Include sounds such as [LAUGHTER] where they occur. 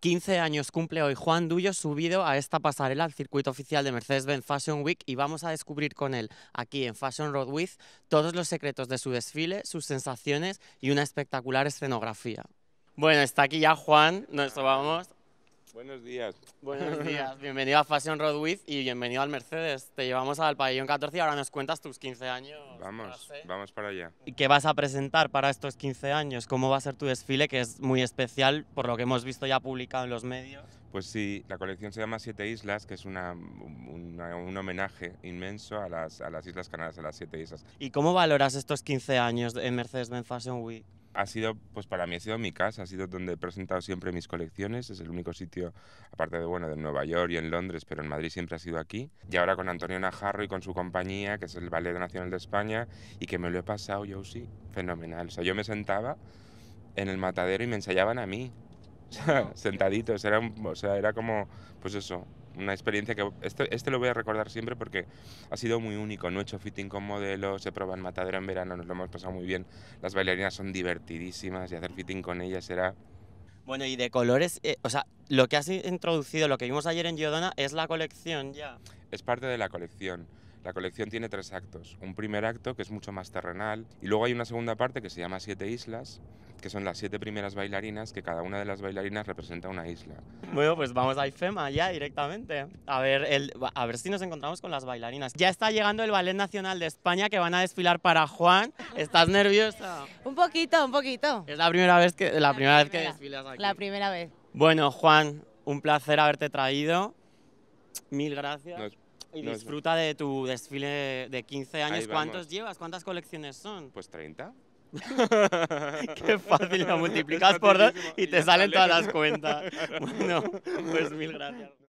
15 años cumple hoy Juan Duyo subido a esta pasarela al circuito oficial de Mercedes-Benz Fashion Week y vamos a descubrir con él aquí en Fashion Road With todos los secretos de su desfile, sus sensaciones y una espectacular escenografía. Bueno, está aquí ya Juan, nos vamos Buenos días. Buenos [LAUGHS] días. bienvenido a Fashion Road With y bienvenido al Mercedes. Te llevamos al pabellón 14 y ahora nos cuentas tus 15 años. Vamos, vamos para allá. ¿Y qué vas a presentar para estos 15 años? ¿Cómo va a ser tu desfile? Que es muy especial por lo que hemos visto ya publicado en los medios. Pues sí, la colección se llama Siete Islas, que es un homenaje inmenso a las, a las Islas Canarias, a las Siete Islas. ¿Y cómo valoras estos 15 años en Mercedes-Benz Fashion Week? ha sido, pues para mí ha sido mi casa, ha sido donde he presentado siempre mis colecciones, es el único sitio, aparte de, bueno, de Nueva York y en Londres, pero en Madrid siempre ha sido aquí. Y ahora con Antonio Najarro y con su compañía, que es el Ballet Nacional de España, y que me lo he pasado yo sí, fenomenal. O sea, yo me sentaba en el matadero y me ensayaban a mí. [LAUGHS] sentaditos. Era, o sea, era como, pues eso, una experiencia que este, lo voy a recordar siempre porque ha sido muy único. No he hecho fitting con modelos, se proban en Matadero en verano, nos lo hemos pasado muy bien. Las bailarinas son divertidísimas y hacer fitting con ellas era... Bueno, y de colores, eh, o sea, lo que has introducido, lo que vimos ayer en Giordana, es la colección ya. Es parte de la colección. La colección tiene tres actos. Un primer acto que es mucho más terrenal y luego hay una segunda parte que se llama Siete Islas, que son las siete primeras bailarinas, que cada una de las bailarinas representa una isla. Bueno, pues vamos a IFEMA ya directamente. A ver, el, a ver si nos encontramos con las bailarinas. Ya está llegando el Ballet Nacional de España que van a desfilar para Juan. ¿Estás nerviosa? un poquito, un poquito. Es la primera vez que, la, primera, vez que desfilas aquí. La primera vez. Bueno, Juan, un placer haberte traído. Mil gracias. y disfruta de tu desfile de 15 años. ¿Cuántos llevas? ¿Cuántas colecciones son? Pues 30. [LAUGHS] Qué [LAUGHS] fácil, la multiplicas por dos y te salen todas las cuentas. [LAUGHS] Bueno, pues mil gracias.